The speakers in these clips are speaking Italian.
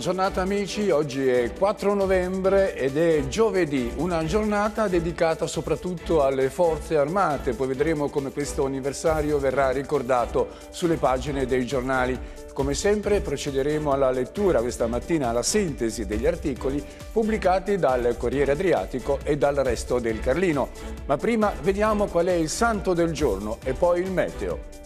giornata amici, oggi è 4 novembre ed è giovedì, una giornata dedicata soprattutto alle forze armate, poi vedremo come questo anniversario verrà ricordato sulle pagine dei giornali. Come sempre procederemo alla lettura questa mattina, alla sintesi degli articoli pubblicati dal Corriere Adriatico e dal resto del Carlino. Ma prima vediamo qual è il santo del giorno e poi il meteo.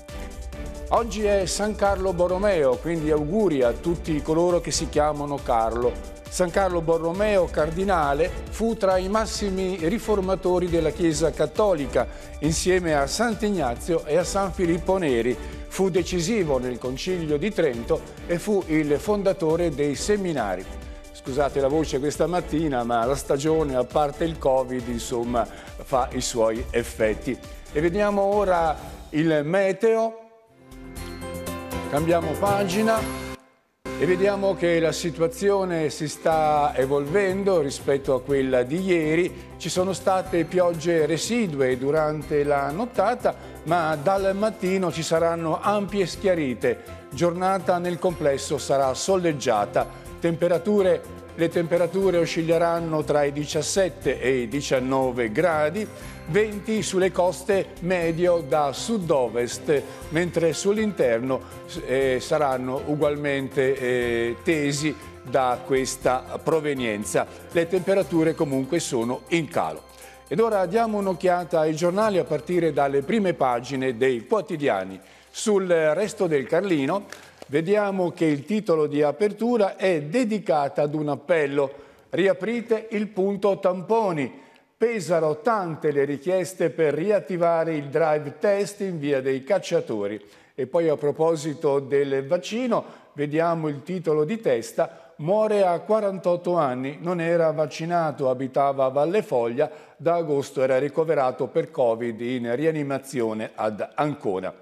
Oggi è San Carlo Borromeo, quindi auguri a tutti coloro che si chiamano Carlo. San Carlo Borromeo, cardinale, fu tra i massimi riformatori della Chiesa Cattolica, insieme a Sant'Ignazio e a San Filippo Neri. Fu decisivo nel Concilio di Trento e fu il fondatore dei seminari scusate la voce questa mattina, ma la stagione, a parte il Covid, insomma, fa i suoi effetti. E vediamo ora il meteo Cambiamo pagina e vediamo che la situazione si sta evolvendo rispetto a quella di ieri. Ci sono state piogge residue durante la nottata, ma dal mattino ci saranno ampie schiarite. Giornata nel complesso sarà soleggiata. Temperature, le temperature oscilleranno tra i 17 e i 19 gradi. 20 sulle coste medio da sud-ovest, mentre sull'interno eh, saranno ugualmente eh, tesi da questa provenienza. Le temperature comunque sono in calo. Ed ora diamo un'occhiata ai giornali a partire dalle prime pagine dei quotidiani. Sul resto del Carlino vediamo che il titolo di apertura è dedicato ad un appello. Riaprite il punto tamponi pesano tante le richieste per riattivare il drive test in via dei cacciatori. E poi a proposito del vaccino, vediamo il titolo di testa, muore a 48 anni, non era vaccinato, abitava a Valle Foglia, da agosto era ricoverato per Covid in rianimazione ad Ancona.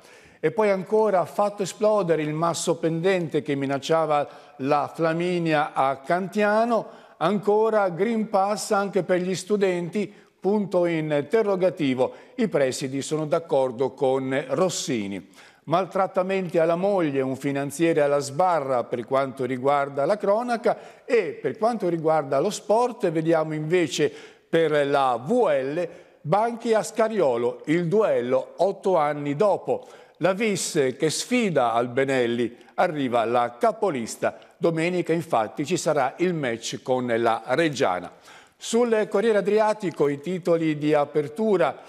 E poi ancora ha fatto esplodere il masso pendente che minacciava la Flaminia a Cantiano, Ancora Green Pass anche per gli studenti, punto interrogativo. I presidi sono d'accordo con Rossini. Maltrattamenti alla moglie, un finanziere alla sbarra per quanto riguarda la cronaca e per quanto riguarda lo sport vediamo invece per la VL Banchi a Scariolo, il duello otto anni dopo. La Vis che sfida al Benelli, arriva la capolista Domenica infatti ci sarà il match con la Reggiana. Sul Corriere Adriatico i titoli di apertura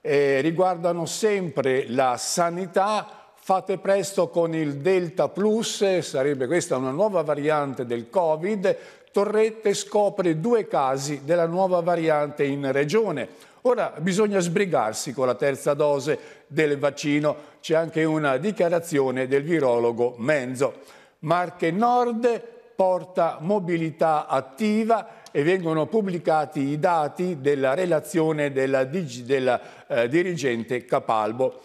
eh, riguardano sempre la sanità, Fate presto con il Delta Plus, sarebbe questa una nuova variante del Covid. Torrette scopre due casi della nuova variante in regione. Ora bisogna sbrigarsi con la terza dose del vaccino. C'è anche una dichiarazione del virologo Menzo. Marche Nord porta mobilità attiva e vengono pubblicati i dati della relazione della, della eh, dirigente Capalbo.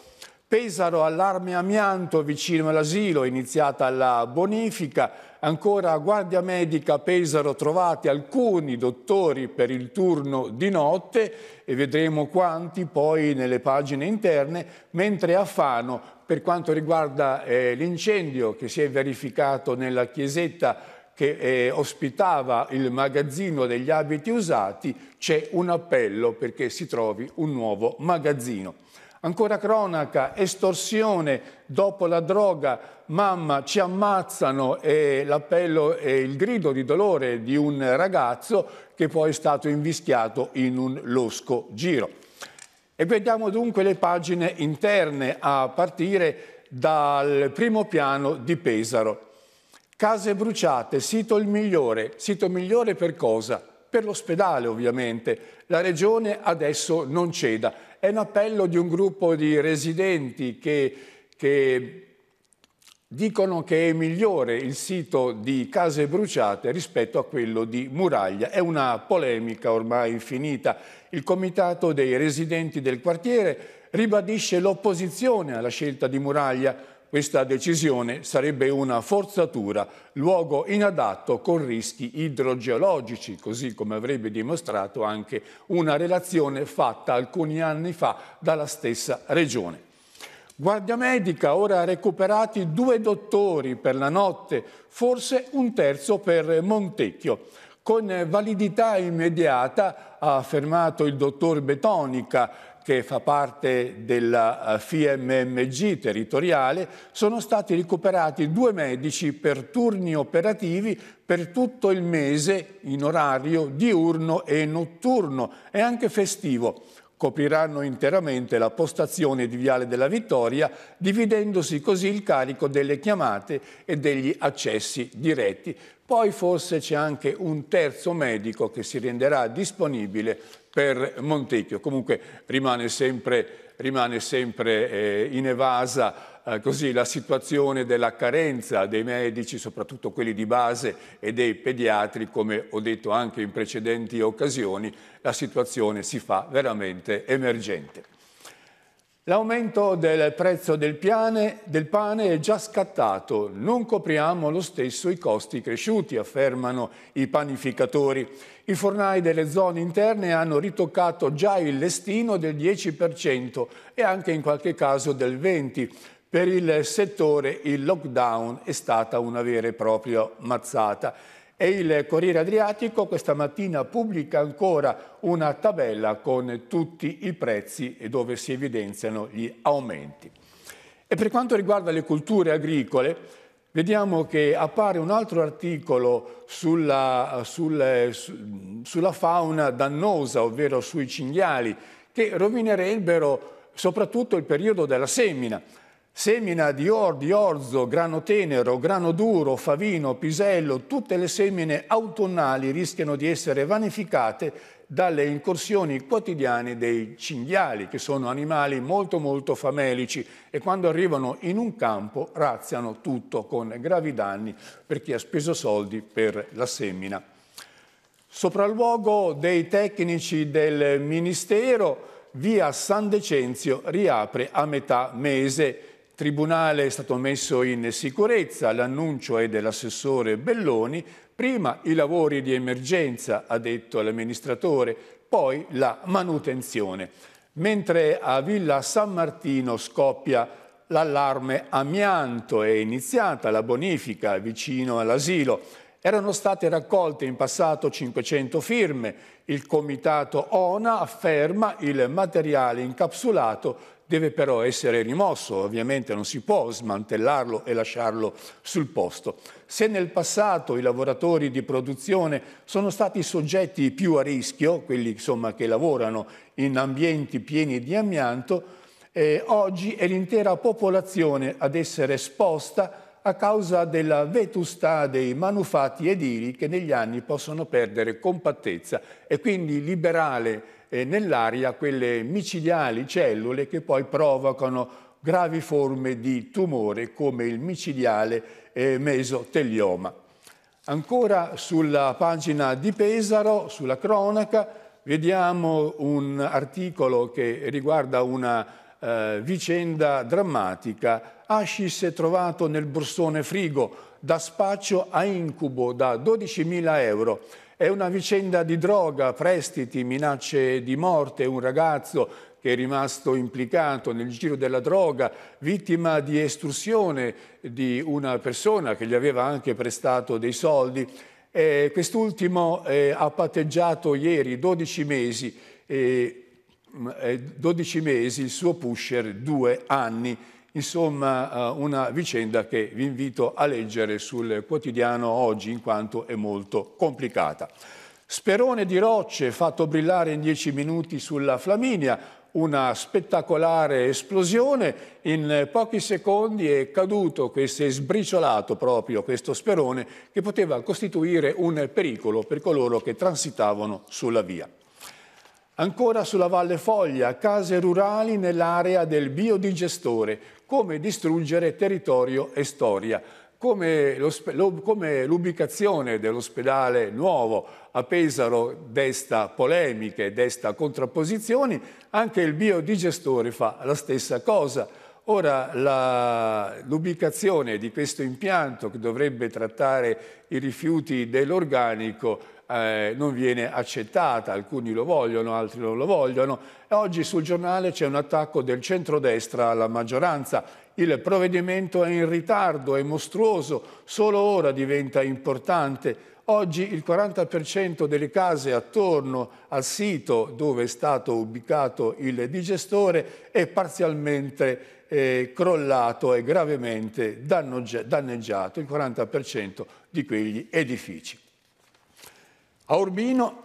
Pesaro allarme amianto vicino all'asilo, iniziata la bonifica, ancora a guardia medica Pesaro trovati alcuni dottori per il turno di notte e vedremo quanti poi nelle pagine interne, mentre a Fano per quanto riguarda eh, l'incendio che si è verificato nella chiesetta che eh, ospitava il magazzino degli abiti usati, c'è un appello perché si trovi un nuovo magazzino. Ancora cronaca, estorsione dopo la droga, mamma ci ammazzano e l'appello e il grido di dolore di un ragazzo che poi è stato invischiato in un losco giro. E vediamo dunque le pagine interne a partire dal primo piano di Pesaro. Case bruciate, sito il migliore. Sito migliore per cosa? Per l'ospedale ovviamente. La regione adesso non ceda. È un appello di un gruppo di residenti che, che dicono che è migliore il sito di Case Bruciate rispetto a quello di Muraglia. È una polemica ormai finita. Il comitato dei residenti del quartiere ribadisce l'opposizione alla scelta di Muraglia. Questa decisione sarebbe una forzatura, luogo inadatto con rischi idrogeologici, così come avrebbe dimostrato anche una relazione fatta alcuni anni fa dalla stessa regione. Guardia medica, ora recuperati due dottori per la notte, forse un terzo per Montecchio. Con validità immediata ha affermato il dottor Betonica che fa parte della eh, FIMMG territoriale, sono stati recuperati due medici per turni operativi per tutto il mese in orario diurno e notturno e anche festivo copriranno interamente la postazione di Viale della Vittoria, dividendosi così il carico delle chiamate e degli accessi diretti. Poi forse c'è anche un terzo medico che si renderà disponibile per Montecchio. Comunque rimane sempre rimane sempre eh, inevasa eh, così la situazione della carenza dei medici, soprattutto quelli di base, e dei pediatri, come ho detto anche in precedenti occasioni, la situazione si fa veramente emergente. L'aumento del prezzo del, piane, del, pane è già scattato, non copriamo lo stesso i costi cresciuti, affermano i panificatori. I fornai delle zone interne hanno ritoccato già il listino del 10% e anche in qualche caso del 20%. Per il settore il lockdown è stata una vera e propria mazzata. E il Corriere Adriatico questa mattina pubblica ancora una tabella con tutti i prezzi e dove si evidenziano gli aumenti. E per quanto riguarda le culture agricole, vediamo che appare un altro articolo sulla, sulla, sulla fauna dannosa, ovvero sui cinghiali, che rovinerebbero soprattutto il periodo della semina. Semina di ordi, orzo, grano tenero, grano duro, favino, pisello, tutte le semine autunnali rischiano di essere vanificate dalle incursioni quotidiane dei cinghiali, che sono animali molto molto famelici e quando arrivano in un campo razziano tutto con gravi danni per chi ha speso soldi per la semina. Sopralluogo dei tecnici del Ministero, via San Decenzio riapre a metà mese tribunale è stato messo in sicurezza, l'annuncio è dell'assessore Belloni, prima i lavori di emergenza, ha detto l'amministratore, poi la manutenzione. Mentre a Villa San Martino scoppia l'allarme amianto, è iniziata la bonifica vicino all'asilo. Erano state raccolte in passato 500 firme. Il comitato ONA afferma il materiale incapsulato deve però essere rimosso, ovviamente non si può smantellarlo e lasciarlo sul posto. Se nel passato i lavoratori di produzione sono stati soggetti più a rischio, quelli insomma, che lavorano in ambienti pieni di amianto, eh, oggi è l'intera popolazione ad essere esposta a causa della vetustà dei manufatti edili che negli anni possono perdere compattezza e quindi liberare eh, nell'aria quelle micidiali cellule che poi provocano gravi forme di tumore come il micidiale eh, mesotelioma. Ancora sulla pagina di Pesaro, sulla cronaca, vediamo un articolo che riguarda una eh, vicenda drammatica Ascis è trovato nel borsone frigo, da spaccio a incubo, da 12.000 euro. È una vicenda di droga, prestiti, minacce di morte, un ragazzo che è rimasto implicato nel giro della droga, vittima di estorsione di una persona che gli aveva anche prestato dei soldi. Eh, quest'ultimo eh, ha patteggiato ieri 12 mesi, mm, eh, 12 mesi, il suo pusher 2 anni. Insomma, eh, una vicenda che vi invito a leggere sul quotidiano oggi in quanto è molto complicata. Sperone di rocce fatto brillare in dieci minuti sulla Flaminia, una spettacolare esplosione, in pochi secondi è caduto, si è sbriciolato proprio questo sperone che poteva costituire un pericolo per coloro che transitavano sulla via. Ancora sulla Valle Foglia, case rurali nell'area del biodigestore, come distruggere territorio e storia, come, l'ubicazione dell'ospedale nuovo a Pesaro desta polemiche, desta contrapposizioni, anche il biodigestore fa la stessa cosa. Ora l'ubicazione di questo impianto che dovrebbe trattare i rifiuti dell'organico eh, non viene accettata, alcuni lo vogliono, altri non lo vogliono. Oggi sul giornale c'è un attacco del centrodestra alla maggioranza. Il provvedimento è in ritardo, è mostruoso, solo ora diventa importante. Oggi il 40% delle case attorno al sito dove è stato ubicato il digestore è parzialmente eh, crollato e gravemente danneggiato, il 40% di quegli edifici. A Urbino,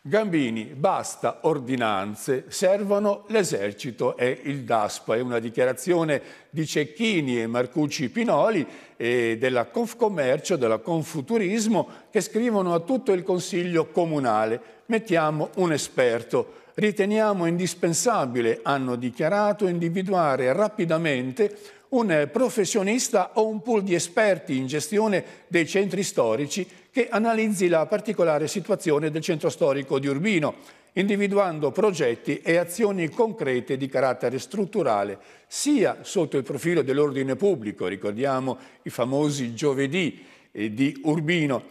Gambini, basta ordinanze, servono l'esercito e il DASPA. È una dichiarazione di Cecchini e Marcucci Pinoli e della Confcommercio, della Confuturismo, che scrivono a tutto il Consiglio Comunale. Mettiamo un esperto. Riteniamo indispensabile, hanno dichiarato, individuare rapidamente un professionista o un pool di esperti in gestione dei centri storici che analizzi la particolare situazione del centro storico di Urbino, individuando progetti e azioni concrete di carattere strutturale, sia sotto il profilo dell'ordine pubblico, ricordiamo i famosi giovedì eh, di Urbino,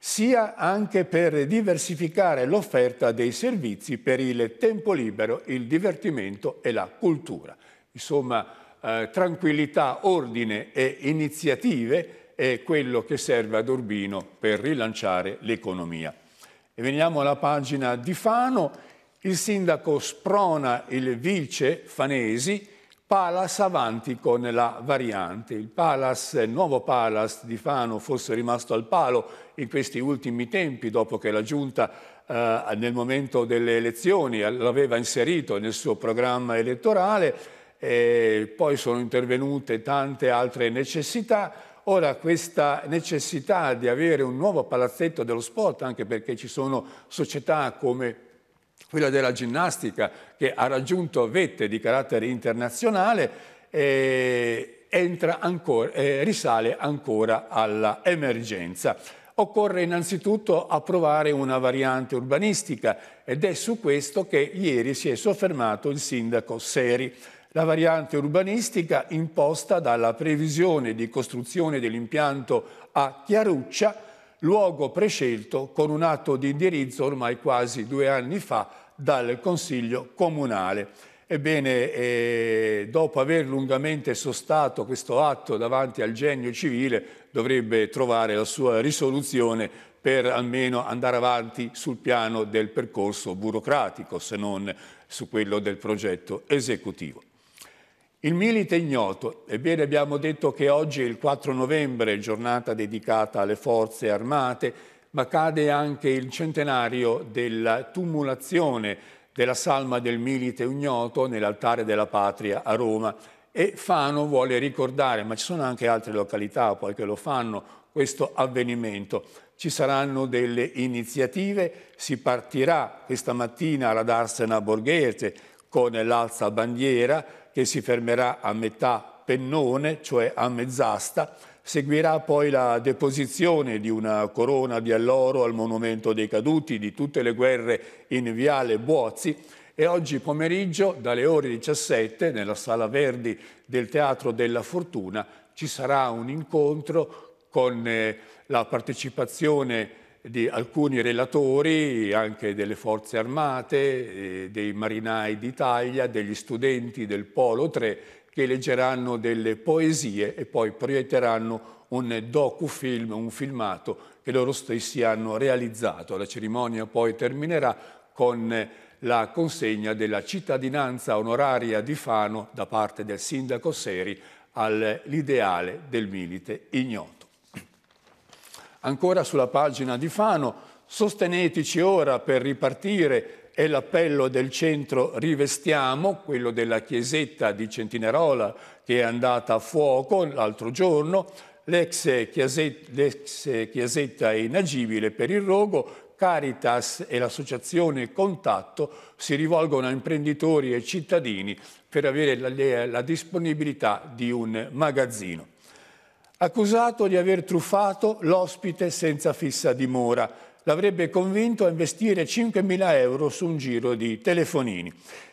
sia anche per diversificare l'offerta dei servizi per il tempo libero, il divertimento e la cultura. Insomma, eh, tranquillità, ordine e iniziative è quello che serve ad Urbino per rilanciare l'economia. E veniamo alla pagina di Fano. Il sindaco sprona il vice Fanesi, Palas avanti con la variante. Il Palas, il nuovo Palas di Fano fosse rimasto al palo in questi ultimi tempi dopo che la Giunta eh, nel momento delle elezioni l'aveva inserito nel suo programma elettorale eh, poi sono intervenute tante altre necessità. Ora questa necessità di avere un nuovo palazzetto dello sport, anche perché ci sono società come quella della ginnastica che ha raggiunto vette di carattere internazionale, eh, ancora, eh, risale ancora all'emergenza. Occorre innanzitutto approvare una variante urbanistica ed è su questo che ieri si è soffermato il sindaco Seri. La variante urbanistica imposta dalla previsione di costruzione dell'impianto a Chiaruccia, luogo prescelto con un atto di indirizzo ormai quasi due anni fa dal Consiglio Comunale. Ebbene, eh, dopo aver lungamente sostato questo atto davanti al genio civile, dovrebbe trovare la sua risoluzione per almeno andare avanti sul piano del percorso burocratico, se non su quello del progetto esecutivo. Il milite ignoto, ebbene abbiamo detto che oggi è il 4 novembre giornata dedicata alle forze armate, ma cade anche il centenario della tumulazione della salma del milite ignoto nell'altare della patria a Roma e Fano vuole ricordare, ma ci sono anche altre località poi che lo fanno, questo avvenimento. Ci saranno delle iniziative, si partirà questa mattina alla Darsena Borghese con l'alza bandiera che si fermerà a metà pennone, cioè a mezz'asta, Seguirà poi la deposizione di una corona di alloro al monumento dei caduti di tutte le guerre in Viale Buozzi e oggi pomeriggio dalle ore 17 nella Sala Verdi del Teatro della Fortuna ci sarà un incontro con eh, la partecipazione di alcuni relatori, anche delle forze armate, eh, dei marinai d'Italia, degli studenti del Polo 3 che leggeranno delle poesie e poi proietteranno un docufilm, un filmato che loro stessi hanno realizzato. La cerimonia poi terminerà con la consegna della cittadinanza onoraria di Fano da parte del sindaco Seri all'ideale del milite ignoto. Ancora sulla pagina di Fano, sosteneteci ora per ripartire è l'appello del centro Rivestiamo, quello della chiesetta di Centinerola che è andata a fuoco l'altro giorno, l'ex chiesetta, chiesetta è inagibile per il rogo, Caritas e l'associazione Contatto si rivolgono a imprenditori e cittadini per avere la, la disponibilità di un magazzino accusato di aver truffato l'ospite senza fissa dimora. L'avrebbe convinto a investire 5.000 euro su un giro di telefonini.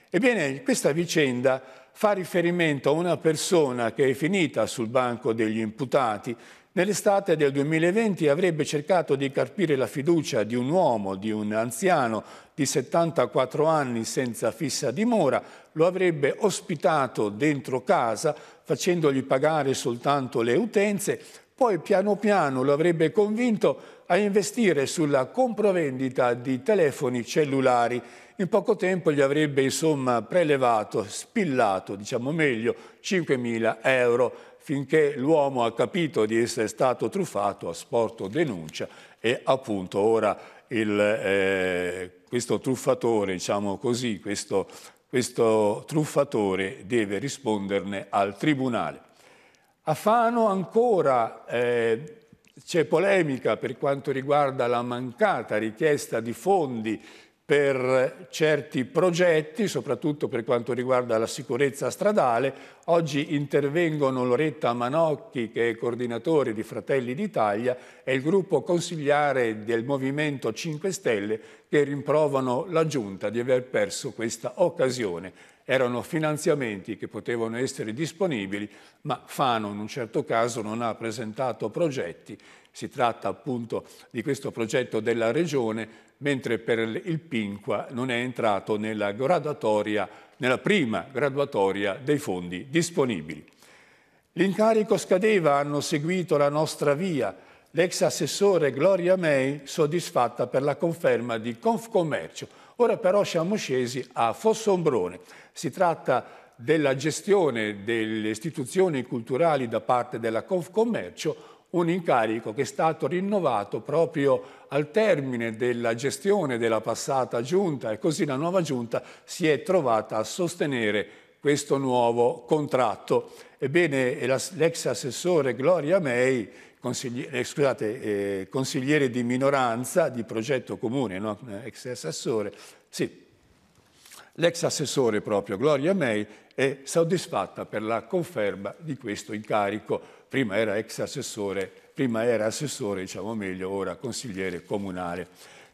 Ebbene, questa vicenda fa riferimento a una persona che è finita sul banco degli imputati Nell'estate del 2020 avrebbe cercato di carpire la fiducia di un uomo, di un anziano di 74 anni senza fissa dimora, lo avrebbe ospitato dentro casa facendogli pagare soltanto le utenze, poi piano piano lo avrebbe convinto a investire sulla comprovendita di telefoni cellulari. In poco tempo gli avrebbe insomma prelevato, spillato, diciamo meglio, 5.000 euro finché l'uomo ha capito di essere stato truffato, ha sporto denuncia e appunto ora il, eh, questo truffatore, diciamo così, questo, questo truffatore deve risponderne al tribunale. A Fano ancora eh, c'è polemica per quanto riguarda la mancata richiesta di fondi per certi progetti, soprattutto per quanto riguarda la sicurezza stradale. Oggi intervengono Loretta Manocchi, che è coordinatore di Fratelli d'Italia, e il gruppo consigliare del Movimento 5 Stelle, che rimprovano la Giunta di aver perso questa occasione. Erano finanziamenti che potevano essere disponibili, ma Fano in un certo caso non ha presentato progetti si tratta appunto di questo progetto della Regione, mentre per il Pinqua non è entrato nella, nella prima graduatoria dei fondi disponibili. L'incarico scadeva, hanno seguito la nostra via, l'ex assessore Gloria May soddisfatta per la conferma di Confcommercio. Ora però siamo scesi a Fossombrone. Si tratta della gestione delle istituzioni culturali da parte della Confcommercio, un incarico che è stato rinnovato proprio al termine della gestione della passata giunta e così la nuova giunta si è trovata a sostenere questo nuovo contratto. Ebbene, l'ex assessore Gloria May, consigli eh, scusate, eh, consigliere di minoranza di progetto comune, no? ex assessore, sì, L'ex assessore proprio Gloria May è soddisfatta per la conferma di questo incarico. Prima era ex assessore, prima era assessore, diciamo meglio, ora consigliere comunale.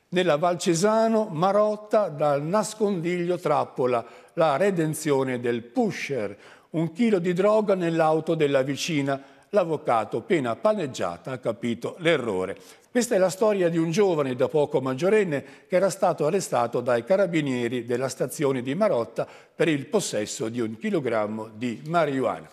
Nella Valcesano, Marotta dal nascondiglio trappola, la redenzione del pusher, un chilo di droga nell'auto della vicina, l'avvocato, appena paneggiata, ha capito l'errore. Questa è la storia di un giovane da poco maggiorenne che era stato arrestato dai carabinieri della stazione di Marotta per il possesso di un chilogrammo di marijuana.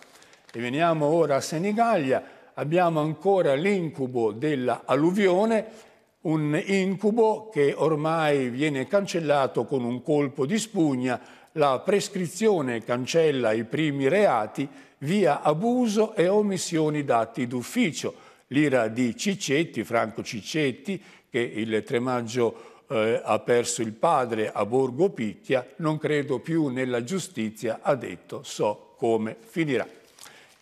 E veniamo ora a Senigallia, abbiamo ancora l'incubo dell'alluvione un incubo che ormai viene cancellato con un colpo di spugna, la prescrizione cancella i primi reati via abuso e omissioni d'atti d'ufficio. L'ira di Ciccetti, Franco Cicetti, che il 3 maggio eh, ha perso il padre a Borgo Picchia, non credo più nella giustizia, ha detto so come finirà.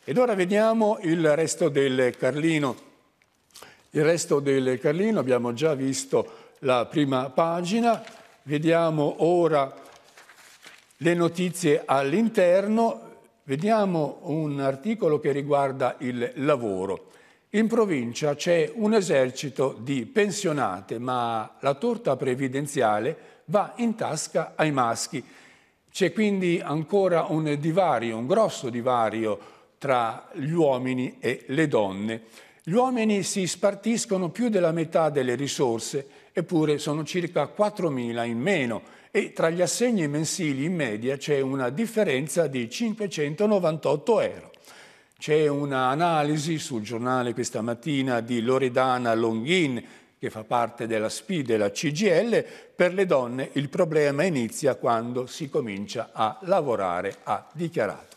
Ed ora vediamo il resto del Carlino. Il resto del Carlino abbiamo già visto la prima pagina, vediamo ora le notizie all'interno, Vediamo un articolo che riguarda il lavoro. In provincia c'è un esercito di pensionate, ma la torta previdenziale va in tasca ai maschi. C'è quindi ancora un divario, un grosso divario tra gli uomini e le donne. Gli uomini si spartiscono più della metà delle risorse, eppure sono circa 4.000 in meno e tra gli assegni mensili in media c'è una differenza di 598 euro. C'è un'analisi sul giornale questa mattina di Loredana Longhin, che fa parte della SPI della CGL, per le donne il problema inizia quando si comincia a lavorare, ha dichiarato.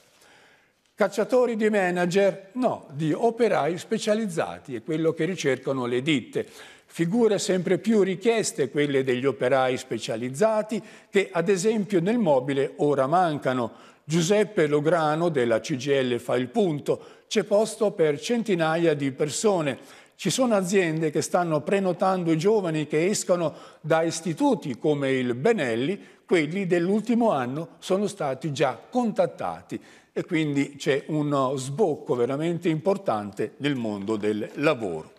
Cacciatori di manager? No, di operai specializzati, è quello che ricercano le ditte. Figure sempre più richieste quelle degli operai specializzati che ad esempio nel mobile ora mancano. Giuseppe Lograno della CGL fa il punto, c'è posto per centinaia di persone. Ci sono aziende che stanno prenotando i giovani che escono da istituti come il Benelli, quelli dell'ultimo anno sono stati già contattati e quindi c'è un sbocco veramente importante nel mondo del lavoro.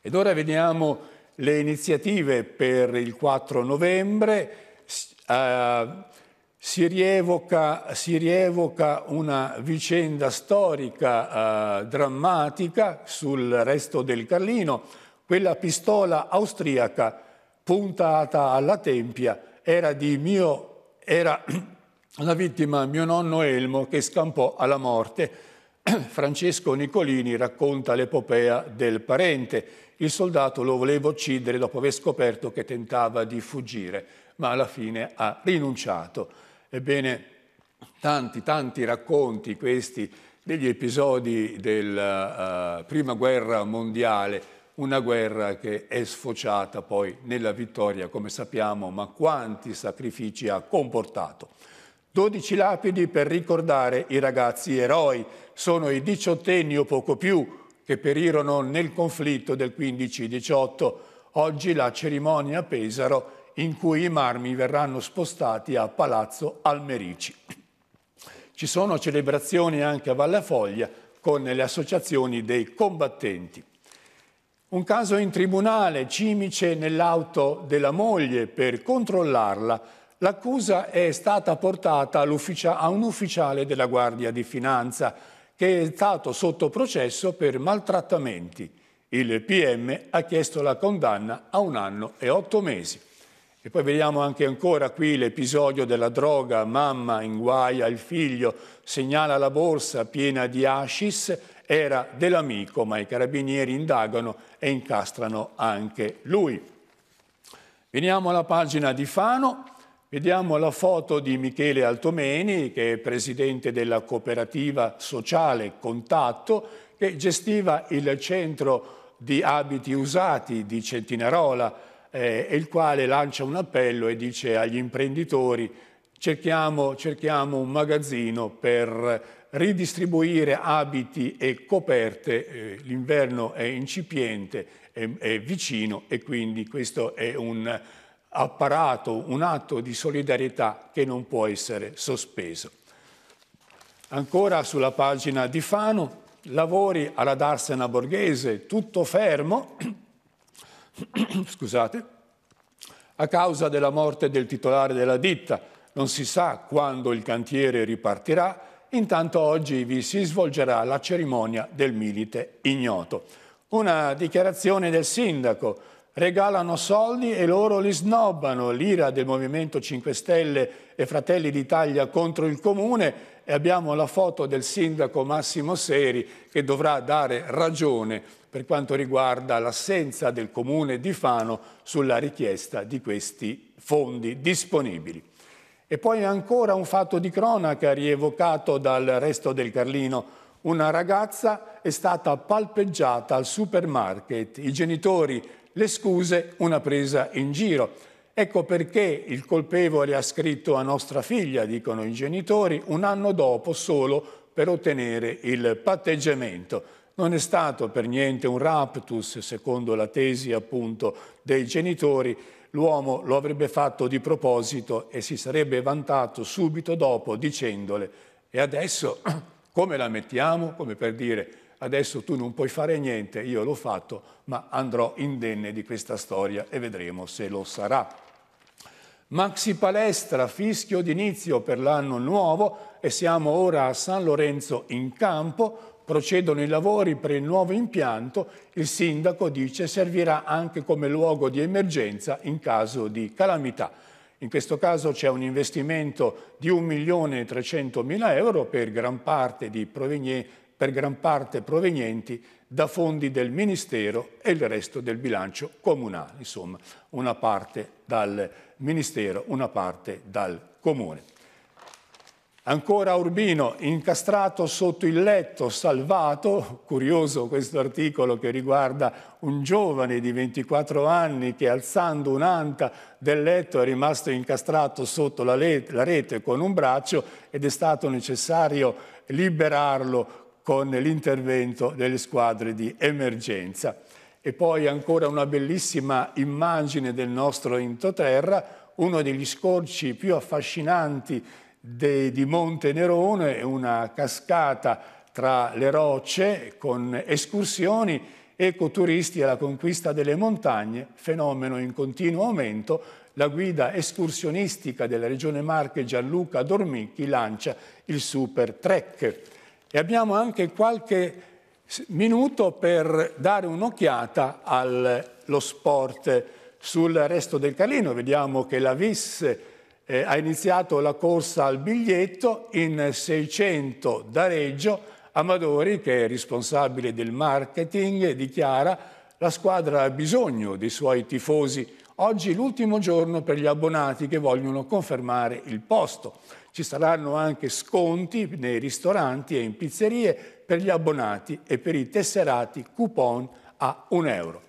Ed ora vediamo le iniziative per il 4 novembre. Eh, si, rievoca, si rievoca, una vicenda storica eh, drammatica sul resto del Carlino, quella pistola austriaca puntata alla tempia era di mio era la vittima mio nonno Elmo che scampò alla morte. Francesco Nicolini racconta l'epopea del parente. Il soldato lo voleva uccidere dopo aver scoperto che tentava di fuggire, ma alla fine ha rinunciato. Ebbene, tanti, tanti racconti questi degli episodi della uh, eh, Prima Guerra Mondiale, una guerra che è sfociata poi nella vittoria, come sappiamo, ma quanti sacrifici ha comportato. 12 lapidi per ricordare i ragazzi eroi. Sono i diciottenni o poco più che perirono nel conflitto del 15-18. Oggi la cerimonia a Pesaro in cui i marmi verranno spostati a Palazzo Almerici. Ci sono celebrazioni anche a Vallafoglia con le associazioni dei combattenti. Un caso in tribunale, Cimice nell'auto della moglie per controllarla L'accusa è stata portata a un ufficiale della Guardia di Finanza che è stato sotto processo per maltrattamenti. Il PM ha chiesto la condanna a un anno e otto mesi. E poi vediamo anche ancora qui l'episodio della droga, mamma in inguaia il figlio, segnala la borsa piena di hashish, era dell'amico, ma i carabinieri indagano e incastrano anche lui. Veniamo alla pagina di Fano. Vediamo la foto di Michele Altomeni, che è presidente della cooperativa sociale Contatto, che gestiva il centro di abiti usati di Centinarola, eh, il quale lancia un appello e dice agli imprenditori cerchiamo, cerchiamo un magazzino per ridistribuire abiti e coperte, eh, l'inverno è incipiente, è, è vicino e quindi questo è un apparato, un atto di solidarietà che non può essere sospeso. Ancora sulla pagina di Fano, lavori alla Darsena Borghese, tutto fermo, scusate, a causa della morte del titolare della ditta. Non si sa quando il cantiere ripartirà, intanto oggi vi si svolgerà la cerimonia del milite ignoto. Una dichiarazione del sindaco, regalano soldi e loro li snobbano. L'ira del Movimento 5 Stelle e Fratelli d'Italia contro il Comune e abbiamo la foto del sindaco Massimo Seri che dovrà dare ragione per quanto riguarda l'assenza del Comune di Fano sulla richiesta di questi fondi disponibili. E poi ancora un fatto di cronaca rievocato dal resto del Carlino. Una ragazza è stata palpeggiata al supermarket. I genitori le scuse una presa in giro. Ecco perché il colpevole ha scritto a nostra figlia, dicono i genitori, un anno dopo solo per ottenere il patteggiamento. Non è stato per niente un raptus, secondo la tesi appunto dei genitori, l'uomo lo avrebbe fatto di proposito e si sarebbe vantato subito dopo dicendole e adesso come la mettiamo? Come per dire adesso tu non puoi fare niente, io l'ho fatto, ma andrò indenne di questa storia e vedremo se lo sarà. Maxi Palestra, fischio d'inizio per l'anno nuovo e siamo ora a San Lorenzo in campo, procedono i lavori per il nuovo impianto, il sindaco dice servirà anche come luogo di emergenza in caso di calamità. In questo caso c'è un investimento di 1.300.000 euro per gran parte di provenienza per gran parte provenienti da fondi del Ministero e il resto del bilancio comunale, insomma una parte dal Ministero, una parte dal Comune. Ancora Urbino, incastrato sotto il letto, salvato, curioso questo articolo che riguarda un giovane di 24 anni che alzando un'anta del letto è rimasto incastrato sotto la, la rete con un braccio ed è stato necessario liberarlo con l'intervento delle squadre di emergenza. E poi ancora una bellissima immagine del nostro intoterra, uno degli scorci più affascinanti de, di Monte Nerone, una cascata tra le rocce con escursioni ecoturisti alla conquista delle montagne, fenomeno in continuo aumento, la guida escursionistica della regione Marche Gianluca Dormicchi lancia il Super Trek e abbiamo anche qualche minuto per dare un'occhiata allo sport sul resto del Carlino. Vediamo che la VIS eh, ha iniziato la corsa al biglietto in 600 da Reggio. Amadori, che è responsabile del marketing, dichiara la squadra ha bisogno dei suoi tifosi. Oggi è l'ultimo giorno per gli abbonati che vogliono confermare il posto. Ci saranno anche sconti nei ristoranti e in pizzerie per gli abbonati e per i tesserati coupon a un euro.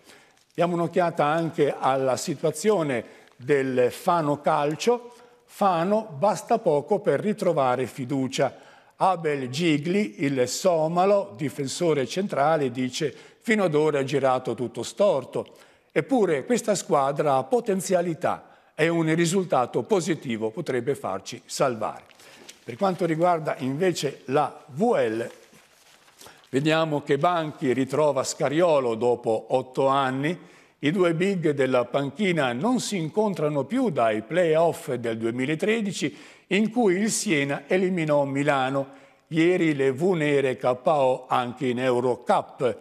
Diamo un'occhiata anche alla situazione del Fano Calcio. Fano basta poco per ritrovare fiducia. Abel Gigli, il somalo, difensore centrale, dice fino ad ora ha girato tutto storto. Eppure questa squadra ha potenzialità e un risultato positivo potrebbe farci salvare. Per quanto riguarda invece la VL, vediamo che Banchi ritrova Scariolo dopo otto anni, i due big della panchina non si incontrano più dai playoff del 2013 in cui il Siena eliminò Milano, ieri le V nere KO anche in Eurocup.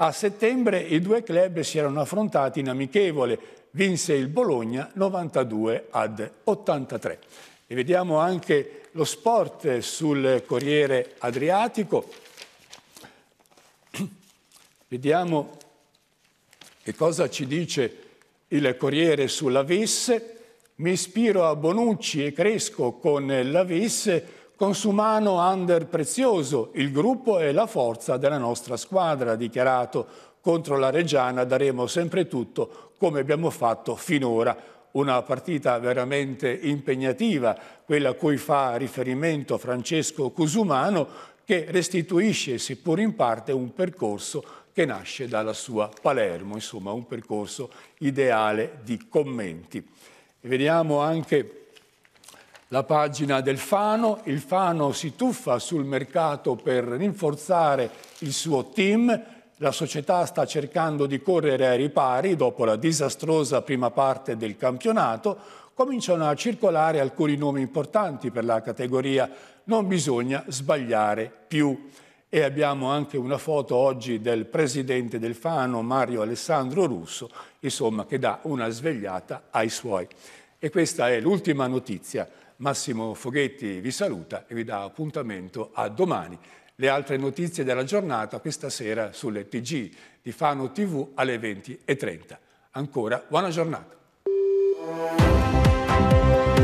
A settembre i due club si erano affrontati in amichevole, vinse il Bologna 92 ad 83. E vediamo anche lo sport sul Corriere Adriatico. vediamo che cosa ci dice il Corriere sulla Visse. Mi ispiro a Bonucci e Cresco con la Visse Consumano under prezioso, il gruppo è la forza della nostra squadra, ha dichiarato. Contro la Reggiana daremo sempre tutto come abbiamo fatto finora. Una partita veramente impegnativa, quella a cui fa riferimento Francesco Cusumano, che restituisce, seppur in parte, un percorso che nasce dalla sua Palermo, insomma un percorso ideale di commenti. E vediamo anche la pagina del Fano, il Fano si tuffa sul mercato per rinforzare il suo team, la società sta cercando di correre ai ripari dopo la disastrosa prima parte del campionato, cominciano a circolare alcuni nomi importanti per la categoria, non bisogna sbagliare più. E abbiamo anche una foto oggi del presidente del Fano, Mario Alessandro Russo, insomma, che dà una svegliata ai suoi. E questa è l'ultima notizia Massimo Foghetti vi saluta e vi dà appuntamento a domani. Le altre notizie della giornata questa sera sulle TG di Fano TV alle 20.30. Ancora buona giornata.